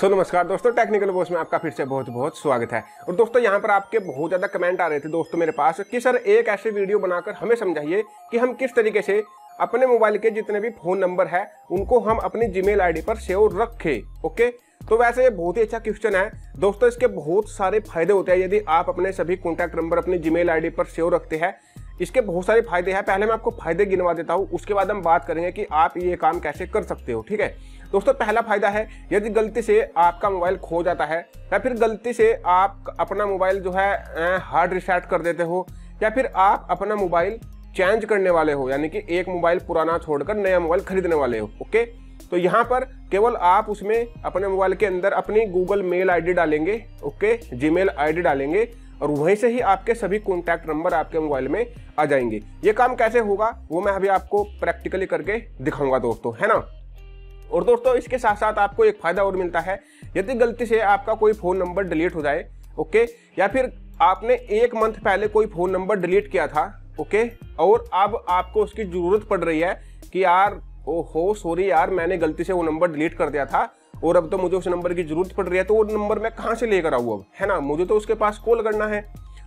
सो so, नमस्कार दोस्तों technical boss में आपका फिर से बहुत बहुत स्वागत है और दोस्तों यहाँ पर आपके बहुत ज़्यादा कमेंट आ रहे थे दोस्तों मेरे पास कि सर एक ऐसे वीडियो बनाकर हमें समझाइए कि हम किस तरीके से अपने मोबाइल के जितने भी फ़ोन नंबर है उनको हम अपनी जीमेल मेल पर सेव रखें ओके तो वैसे ये बहुत ही अच्छा क्वेश्चन है दोस्तों इसके बहुत सारे फायदे होते हैं यदि आप अपने सभी कॉन्टैक्ट नंबर अपनी जीमेल मेल पर सेव रखते हैं इसके बहुत सारे फायदे हैं पहले मैं आपको फायदे गिनवा देता हूँ उसके बाद हम बात करेंगे कि आप ये काम कैसे कर सकते हो ठीक है दोस्तों पहला फायदा है यदि गलती से आपका मोबाइल खो जाता है या फिर गलती से आप अपना मोबाइल जो है हार्ड रिसेट कर देते हो या फिर आप अपना मोबाइल चेंज करने वाले हो यानी कि एक मोबाइल पुराना छोड़कर नया मोबाइल खरीदने वाले हो ओके तो यहाँ पर केवल आप उसमें अपने मोबाइल के अंदर अपनी गूगल मेल आईडी डालेंगे ओके जीमेल आईडी डालेंगे और वहीं से ही आपके सभी कॉन्टैक्ट नंबर आपके मोबाइल में आ जाएंगे ये काम कैसे होगा वो मैं अभी आपको प्रैक्टिकली करके दिखाऊंगा दोस्तों है ना और दोस्तों इसके साथ साथ आपको एक फ़ायदा और मिलता है यदि गलती से आपका कोई फ़ोन नंबर डिलीट हो जाए ओके या फिर आपने एक मंथ पहले कोई फ़ोन नंबर डिलीट किया था ओके और अब आपको उसकी ज़रूरत पड़ रही है कि यार हो सॉरी यार मैंने गलती से वो नंबर डिलीट कर दिया था और अब तो मुझे उस नंबर की जरूरत पड़ रही है तो वो नंबर मैं कहाँ से लेकर आऊँ अब है ना मुझे तो उसके पास कॉल करना है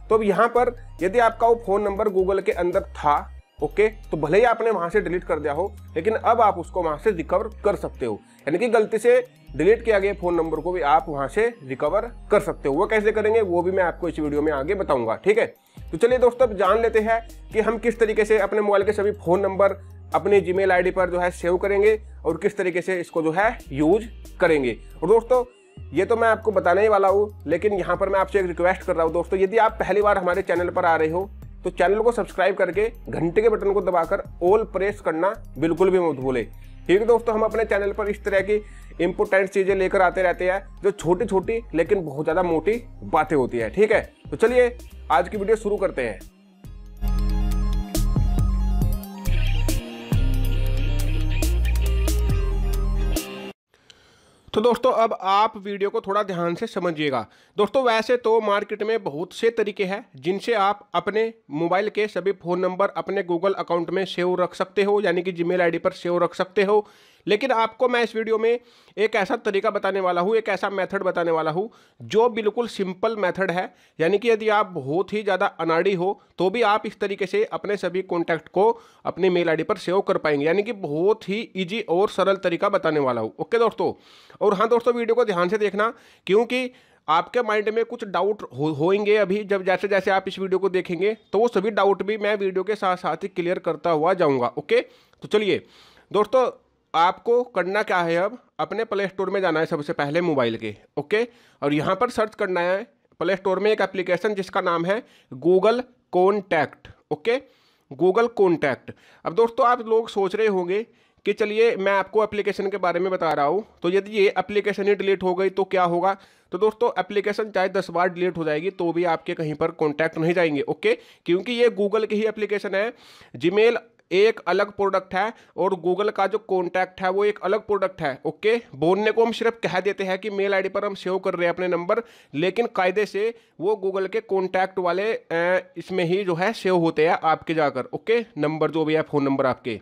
तो अब यहाँ पर यदि आपका वो फ़ोन नंबर गूगल के अंदर था ओके तो भले ही आपने वहां से डिलीट कर दिया हो लेकिन अब आप उसको वहां से रिकवर कर सकते हो यानी कि गलती से डिलीट किया गया फ़ोन नंबर को भी आप वहां से रिकवर कर सकते हो वो कैसे करेंगे वो भी मैं आपको इस वीडियो में आगे बताऊंगा ठीक है तो चलिए दोस्तों अब जान लेते हैं कि हम किस तरीके से अपने मोबाइल के सभी फ़ोन नंबर अपने जीमेल आईडी पर जो है सेव करेंगे और किस तरीके से इसको जो है यूज करेंगे और दोस्तों ये तो मैं आपको बताने ही वाला हूँ लेकिन यहाँ पर मैं आपसे एक रिक्वेस्ट कर रहा हूँ दोस्तों यदि आप पहली बार हमारे चैनल पर आ रहे हो तो चैनल को सब्सक्राइब करके घंटे के बटन को दबाकर ऑल प्रेस करना बिल्कुल भी मत भूलें है दोस्तों हम अपने चैनल पर इस तरह की इम्पोर्टेंट चीज़ें लेकर आते रहते हैं जो छोटी छोटी लेकिन बहुत ज़्यादा मोटी बातें होती है ठीक है तो चलिए आज की वीडियो शुरू करते हैं तो दोस्तों अब आप वीडियो को थोड़ा ध्यान से समझिएगा दोस्तों वैसे तो मार्केट में बहुत से तरीके हैं जिनसे आप अपने मोबाइल के सभी फ़ोन नंबर अपने गूगल अकाउंट में सेव रख सकते हो यानी कि जीमेल आईडी पर सेव रख सकते हो लेकिन आपको मैं इस वीडियो में एक ऐसा तरीका बताने वाला हूँ एक ऐसा मेथड बताने वाला हूँ जो बिल्कुल सिंपल मेथड है यानी कि यदि आप बहुत ही ज़्यादा अनाड़ी हो तो भी आप इस तरीके से अपने सभी कॉन्टैक्ट को अपनी मेल आईडी पर सेव कर पाएंगे यानी कि बहुत ही ईजी और सरल तरीका बताने वाला हूँ ओके दोस्तों और हाँ दोस्तों वीडियो को ध्यान से देखना क्योंकि आपके माइंड में कुछ डाउट होएंगे अभी जब जैसे जैसे आप इस वीडियो को देखेंगे तो वो सभी डाउट भी मैं वीडियो के साथ साथ ही क्लियर करता हुआ जाऊंगा ओके तो चलिए दोस्तों आपको करना क्या है अब अपने प्ले स्टोर में जाना है सबसे पहले मोबाइल के ओके और यहाँ पर सर्च करना है प्ले स्टोर में एक एप्लीकेशन जिसका नाम है Google contact okay Google contact अब दोस्तों आप लोग सोच रहे होंगे कि चलिए मैं आपको एप्लीकेशन के बारे में बता रहा हूँ तो यदि ये एप्लीकेशन ही डिलीट हो गई तो क्या होगा तो दोस्तों एप्लीकेशन चाहे दस बार डिलीट हो जाएगी तो भी आपके कहीं पर कॉन्टैक्ट नहीं जाएंगे ओके क्योंकि ये गूगल की ही एप्लीकेशन है जीमेल एक अलग प्रोडक्ट है और गूगल का जो कॉन्टैक्ट है वो एक अलग प्रोडक्ट है ओके बोलने को हम सिर्फ कह देते हैं कि मेल आईडी पर हम सेव कर रहे हैं अपने नंबर लेकिन कायदे से वो गूगल के कॉन्टैक्ट वाले इसमें ही जो है सेव होते हैं आपके जाकर ओके नंबर जो भी है फ़ोन नंबर आपके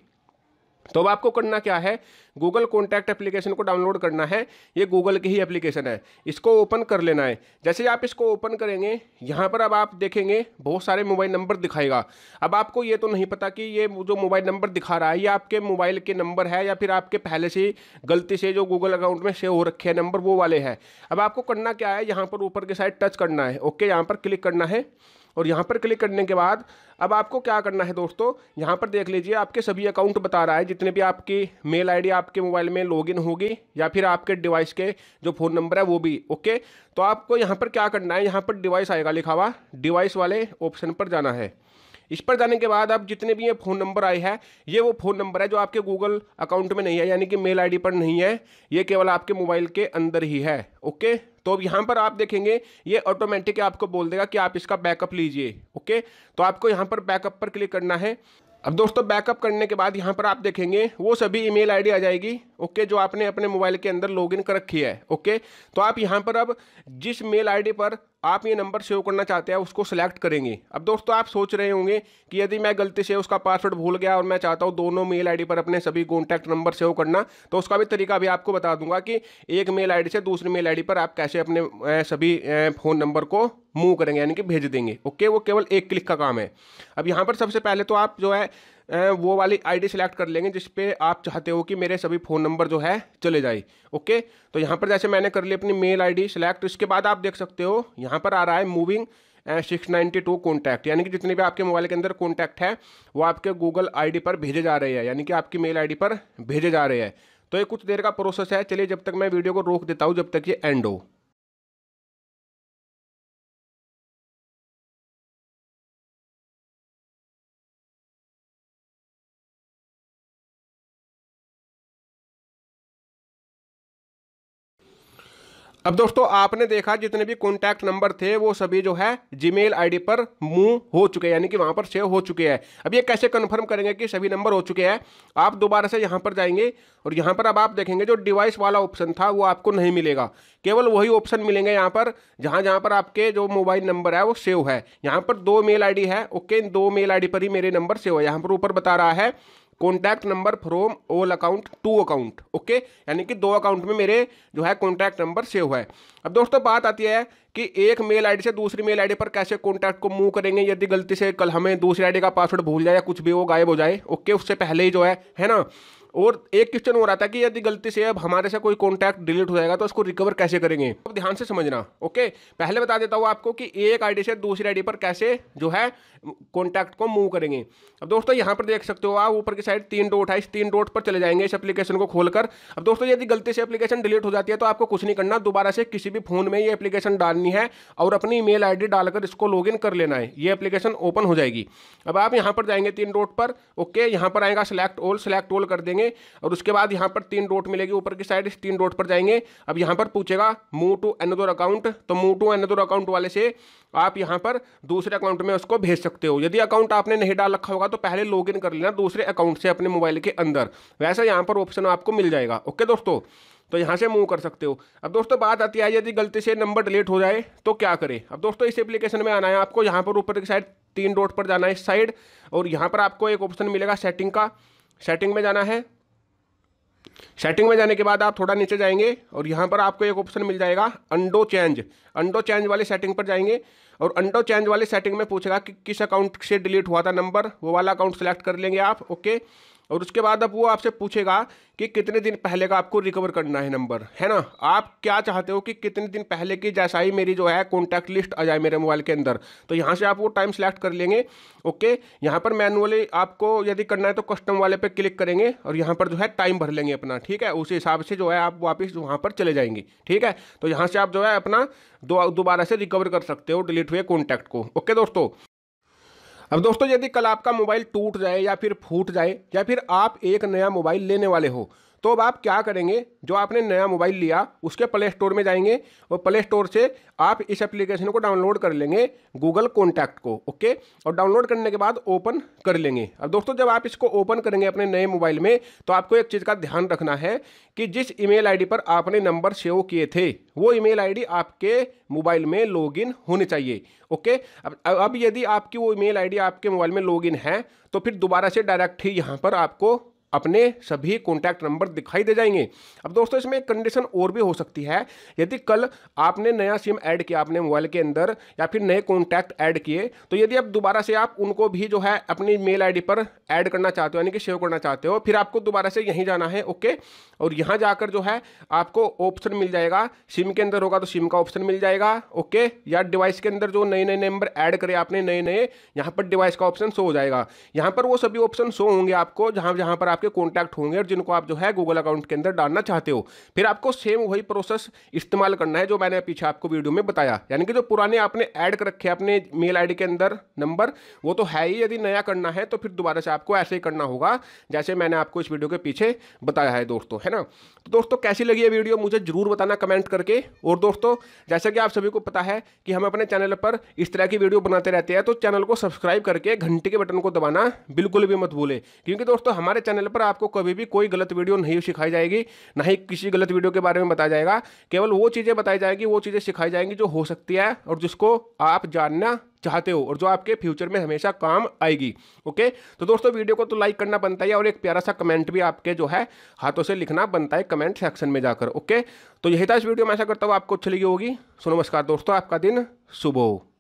तो अब आपको करना क्या है गूगल कॉन्टैक्ट एप्लीकेशन को डाउनलोड करना है ये गूगल की ही एप्लीकेशन है इसको ओपन कर लेना है जैसे आप इसको ओपन करेंगे यहाँ पर अब आप देखेंगे बहुत सारे मोबाइल नंबर दिखाएगा अब आपको ये तो नहीं पता कि ये जो मोबाइल नंबर दिखा रहा है ये आपके मोबाइल के नंबर है या फिर आपके पहले से गलती से जो गूगल अकाउंट में सेव हो रखे हैं नंबर वो वाले हैं अब आपको करना क्या है यहाँ पर ऊपर के साइड टच करना है ओके यहाँ पर क्लिक करना है और यहाँ पर क्लिक करने के बाद अब आपको क्या करना है दोस्तों यहाँ पर देख लीजिए आपके सभी अकाउंट बता रहा है जितने भी आपकी मेल आईडी आपके मोबाइल में लॉगिन होगी या फिर आपके डिवाइस के जो फ़ोन नंबर है वो भी ओके तो आपको यहाँ पर क्या करना है यहाँ पर डिवाइस आएगा लिखा हुआ डिवाइस वाले ऑप्शन पर जाना है इस पर जाने के बाद आप जितने भी ये फ़ोन नंबर आए हैं ये वो फ़ोन नंबर है जो आपके गूगल अकाउंट में नहीं है यानी कि मेल आईडी पर नहीं है ये केवल आपके मोबाइल के अंदर ही है ओके तो अब यहाँ पर आप देखेंगे ये ऑटोमेटिक आपको बोल देगा कि आप इसका बैकअप लीजिए ओके तो आपको यहाँ पर बैकअप पर क्लिक करना है अब दोस्तों बैकअप करने के बाद यहाँ पर आप देखेंगे वो सभी ईमेल आईडी आ जाएगी ओके जो आपने अपने मोबाइल के अंदर लॉगिन कर रखी है ओके तो आप यहाँ पर अब जिस मेल आईडी पर आप ये नंबर सेव करना चाहते हैं उसको सेलेक्ट करेंगे अब दोस्तों आप सोच रहे होंगे कि यदि मैं गलती से उसका पासवर्ड भूल गया और मैं चाहता हूँ दोनों मेल आईडी पर अपने सभी कॉन्टैक्ट नंबर सेव करना तो उसका भी तरीका भी आपको बता दूंगा कि एक मेल आईडी से दूसरी मेल आईडी पर आप कैसे अपने सभी फ़ोन नंबर को मूव करेंगे यानी कि भेज देंगे ओके वो केवल एक क्लिक का काम है अब यहाँ पर सबसे पहले तो आप जो है वो वाली आईडी सेलेक्ट कर लेंगे जिस पे आप चाहते हो कि मेरे सभी फ़ोन नंबर जो है चले जाए ओके तो यहाँ पर जैसे मैंने कर ली अपनी मेल आईडी सेलेक्ट इसके बाद आप देख सकते हो यहाँ पर आ रहा है moving six ninety two contact यानी कि जितने भी आपके मोबाइल के अंदर कॉन्टैक्ट है वो आपके गूगल डी पर भेजे जा रहे हैं यानी कि आपकी मेल डी पर भेजे जा रहे हैं तो ये कुछ देर का प्रोसेस है चलिए जब तक मैं वीडियो को रोक देता हूँ जब तक ये एंड हो अब दोस्तों आपने देखा जितने भी कॉन्टैक्ट नंबर थे वो सभी जो है जीमेल आईडी पर मूव हो चुके हैं यानी कि वहाँ पर सेव हो चुके हैं अब ये कैसे कन्फर्म करेंगे कि सभी नंबर हो चुके हैं आप दोबारा से यहाँ पर जाएंगे और यहाँ पर अब आप देखेंगे जो डिवाइस वाला ऑप्शन था वो आपको नहीं मिलेगा केवल वही ऑप्शन मिलेंगे यहाँ पर जहाँ जहाँ पर आपके जो मोबाइल नंबर है वो सेव है यहाँ पर दो मेल आई है ओके इन दो मेल आई पर ही मेरे नंबर सेव है यहाँ पर ऊपर बता रहा है contact number from all account to account okay यानी कि दो अकाउंट में मेरे जो है कॉन्टैक्ट नंबर सेव है अब दोस्तों बात आती है कि एक मेल आईडी से दूसरी मेल आईडी पर कैसे कॉन्टैक्ट को मूव करेंगे यदि गलती से कल हमें दूसरी आईडी का पासवर्ड भूल जाए या कुछ भी वो गायब हो जाए ओके उससे पहले ही जो है है ना और एक क्वेश्चन हो रहा था कि यदि गलती से अब हमारे से कोई कॉन्टैक्ट डिलीट हो जाएगा तो उसको रिकवर कैसे करेंगे अब ध्यान से समझना ओके पहले बता देता हूँ आपको कि एक आईडी से दूसरी आईडी पर कैसे जो है कॉन्टैक्ट को मूव करेंगे अब दोस्तों यहाँ पर देख सकते हो आप ऊपर की साइड तीन डोट है इस तीन डोट पर चले जाएंगे इस एप्लीकेशन को खोलकर अब दोस्तों यदि गलती से एप्लीकेशन डिलीट हो जाती है तो आपको कुछ नहीं करना दोबारा से किसी भी फोन में ये एप्लीकेशन डालनी है और अपनी ई मेल डालकर इसको लॉग कर लेना है ये एप्लीकेशन ओपन हो जाएगी अब आप यहाँ पर जाएंगे तीन डोट पर ओके यहाँ पर आएगा सिलेक्ट ऑल सिलेक्ट ऑल कर देंगे जाएंगे और उसके बाद यहाँ पर तीन डोट मिलेगी ऊपर की साइड तीन डोट पर जाएंगे अब यहाँ पर पूछेगा मूव टू अनदर अकाउंट तो मूव टू अनदर अकाउंट वाले से आप यहाँ पर दूसरे अकाउंट में उसको भेज सकते हो यदि अकाउंट आपने नहीं डाल रखा होगा तो पहले लॉग कर लेना दूसरे अकाउंट से अपने मोबाइल के अंदर वैसा यहाँ पर ऑप्शन आपको मिल जाएगा ओके दोस्तों तो यहाँ से मूव कर सकते हो अब दोस्तों बात आती है यदि गलती से नंबर डिलीट हो जाए तो क्या करें अब दोस्तों इस एप्लीकेशन में आना है आपको यहाँ पर ऊपर की साइड तीन डॉट पर जाना है इस साइड और यहाँ पर आपको एक ऑप्शन मिलेगा सेटिंग का सेटिंग में जाना है सेटिंग में जाने के बाद आप थोड़ा नीचे जाएंगे और यहाँ पर आपको एक ऑप्शन मिल जाएगा अंडो चेंज अंडो चेंज वाले सेटिंग पर जाएंगे और अंडो चेंज वाले सेटिंग में पूछेगा कि किस अकाउंट से डिलीट हुआ था नंबर वो वाला अकाउंट सेलेक्ट कर लेंगे आप ओके और उसके बाद अब वो आपसे पूछेगा कि कितने दिन पहले का आपको रिकवर करना है नंबर है ना आप क्या चाहते हो कि कितने दिन पहले की जैसा ही मेरी जो है कॉन्टैक्ट लिस्ट आ जाए मेरे मोबाइल के अंदर तो यहाँ से आप वो टाइम सेलेक्ट कर लेंगे ओके यहाँ पर मैनुअली आपको यदि करना है तो कस्टम वाले पर क्लिक करेंगे और यहाँ पर जो है टाइम भर लेंगे अपना ठीक है उसी हिसाब से जो है आप वापस वहाँ पर चले जाएंगे ठीक है तो यहाँ से आप जो है अपना दोबारा से रिकवर कर सकते हो डिलीट हुए कॉन्टैक्ट को ओके दोस्तों अब दोस्तों यदि कल आपका मोबाइल टूट जाए या फिर फूट जाए या फिर आप एक नया मोबाइल लेने वाले हो तो अब आप क्या करेंगे जो आपने नया मोबाइल लिया उसके प्ले स्टोर में जाएंगे और प्ले स्टोर से आप इस एप्लीकेशन को डाउनलोड कर लेंगे गूगल कॉन्टैक्ट को ओके और डाउनलोड करने के बाद ओपन कर लेंगे अब दोस्तों जब आप इसको ओपन करेंगे अपने नए मोबाइल में तो आपको एक चीज़ का ध्यान रखना है कि जिस ईमेल आईडी पर आपने नंबर सेव किए थे वो ईमेल आईडी आपके मोबाइल में लॉगिन होनी चाहिए ओके अब अब यदि आपकी वो ईमेल आईडी आपके मोबाइल में लॉगिन है तो फिर दोबारा से डायरेक्ट ही यहाँ पर आपको अपने सभी कॉन्टैक्ट नंबर दिखाई दे जाएंगे अब दोस्तों इसमें एक कंडीशन और भी हो सकती है यदि कल आपने नया सिम ऐड किया अपने मोबाइल के अंदर या फिर नए कॉन्टैक्ट ऐड किए तो यदि आप दोबारा से आप उनको भी जो है अपनी मेल आईडी पर ऐड करना चाहते हो यानी कि सेव करना चाहते हो फिर आपको दोबारा से यहीं जाना है ओके और यहाँ जाकर जो है आपको ऑप्शन मिल जाएगा सिम के अंदर होगा तो सिम का ऑप्शन मिल जाएगा ओके या डिवाइस के अंदर जो नए नए नंबर ऐड करे आपने नए नए यहाँ पर डिवाइस का ऑप्शन शो हो जाएगा यहाँ पर वो सभी ऑप्शन शो होंगे आपको जहाँ जहाँ पर आप आपके कॉन्टैक्ट होंगे और जिनको आप जो है गूगल अकाउंट के अंदर डालना चाहते हो फिर आपको सेम वही प्रोसेस इस्तेमाल करना है जो मैंने पीछे आपको वीडियो में बताया यानी कि जो पुराने आपने ऐड कर रखे अपने मेल आई के अंदर नंबर वो तो है ही यदि नया करना है तो फिर दोबारा से आपको ऐसे ही करना होगा जैसे मैंने आपको इस वीडियो के पीछे बताया है दोस्तों है ना तो दोस्तों कैसी लगी है वीडियो मुझे ज़रूर बताना कमेंट करके और दोस्तों जैसा कि आप सभी को पता है कि हम अपने चैनल पर इस तरह की वीडियो बनाते रहते हैं तो चैनल को सब्सक्राइब करके घंटे के बटन को दबाना बिल्कुल भी मत भूले क्योंकि दोस्तों हमारे चैनल पर आपको कभी भी कोई गलत वीडियो नहीं सिखाई जाएगी ना ही किसी गलत वीडियो के बारे में बताया जाएगा केवल वो चीज़ें बताई जाएंगी वो चीज़ें सिखाई जाएंगी जो हो सकती है और जिसको आप जानना चाहते हो और जो आपके फ्यूचर में हमेशा काम आएगी ओके तो दोस्तों वीडियो को तो लाइक करना बनता है और एक प्यारा सा कमेंट भी आपके जो है हाथों से लिखना बनता है कमेंट सेक्शन में जाकर ओके तो यही था इस वीडियो में ऐसा करता हूँ आपको अच्छी लगी होगी सो नमस्कार दोस्तों आपका दिन सुबह हो